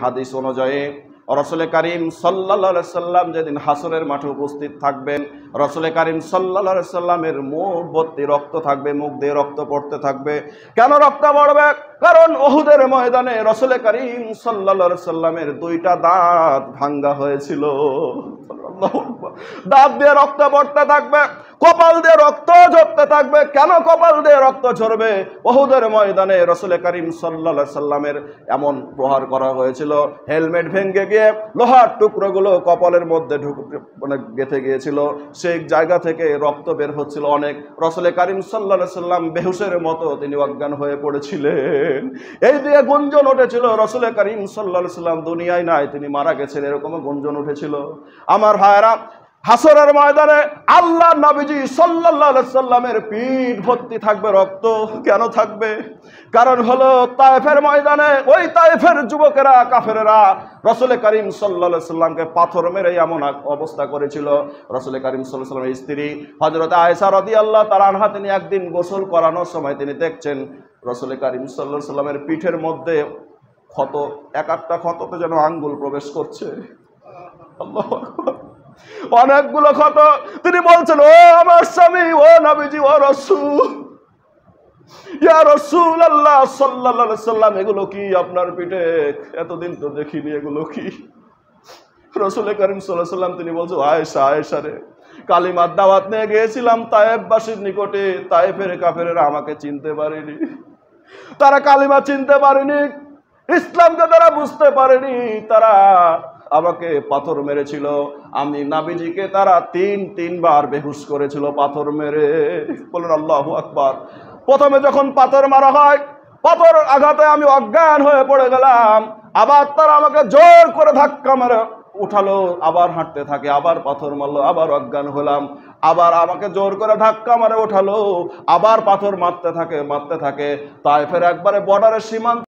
হাদিস অনুযায়ী রসুলে করিম সাল্লা সাল্লাম যেদিন হাসরের মাঠে উপস্থিত থাকবেন রসুলে করিম সাল্লা সাল্লামের মুখ ভর্তি রক্ত থাকবে মুখ দিয়ে রক্ত পড়তে থাকবে কেন রক্ত পড়বে কারণ ওহুদের ময়দানে রসুলে করিম সাল্লা সাল্লামের দুইটা দাঁত ভাঙ্গা হয়েছিল দাঁত দিয়ে রক্ত পড়তে থাকবে কপাল দিয়ে রক্ত ঝরতে থাকবে কেন কপাল দিয়ে রক্ত ঝরবে বহুদের ময়দানে রসুলের করিম সাল্লা সাল্লামের এমন প্রহার করা হয়েছিল হেলমেট ভেঙ্গে গিয়ে লোহার টুকরোগুলো কপালের মধ্যে ঢুক মানে গেঁথে গিয়েছিল সেই জায়গা থেকে রক্ত বের হচ্ছিল অনেক রসুলের করিম সাল্লা সাল্লাম বেহুসের মতো তিনি অজ্ঞান হয়ে পড়েছিলেন এই দিয়ে গুঞ্জন উঠেছিল রসুলের করিম সাল্লা সাল্লাম দুনিয়ায় নাই তিনি মারা গেছেন এরকম গুঞ্জন উঠেছিল আমার ভাইরা হাসরের ময়দানে আল্লাহ নবীজি সাল্লাহ সাল্লামের পিঠ ভর্তি থাকবে রক্ত কেন থাকবে কারণ হলো তাইফের ময়দানে ওই তাইফের যুবকেরা কাফেরা রসুলের করিম সাল্লা সাল্লামকে পাথর মেরে এমন অবস্থা করেছিল রসুলের করিম সাল্লাহ সাল্লামের স্ত্রী হজরত আয়সা রদি আল্লাহ তার আনহা তিনি একদিন গোসল করানোর সময় তিনি দেখছেন রসুলের করিম সাল্লাহ সাল্লামের পিঠের মধ্যে ক্ষত এক একটা ক্ষততে যেন আঙ্গুল প্রবেশ করছে আল্লাহ অনেকগুলো ক্ষত তিনি বলছেন ও আমার স্বামী ও নাবিজি ও রসু এগুলো কি আপনার পিঠে এতদিন তো দেখিনি এগুলো কি রসুল করিম সাল্লাম তিনি বলছে আয়েশা আয়েশা রে কালিমার দাওয়াত নিয়ে গিয়েছিলাম তায়েববাসীর নিকটে তায়েফের কাফেরেরা আমাকে চিনতে পারেনি তারা কালিমা চিনতে পারেনি ইসলামকে তারা বুঝতে পারেনি তারা আমাকে পাথর মেরেছিল আমি নাবিজিকে তারা তিন তিনবার বেহুশ করেছিল পাথর মেরে বলেন আল্লাহ আকবার প্রথমে যখন পাথর মারা হয় পাথর আঘাতে আমি অজ্ঞান হয়ে পড়ে গেলাম আবার তারা আমাকে জোর করে ধাক্কা মেরে উঠালো আবার হাঁটতে থাকে আবার পাথর মারলো আবার অজ্ঞান হলাম আবার আমাকে জোর করে ধাক্কা মারে উঠালো আবার পাথর মারতে থাকে মারতে থাকে তাই ফের একবারে বর্ডারের সীমান্ত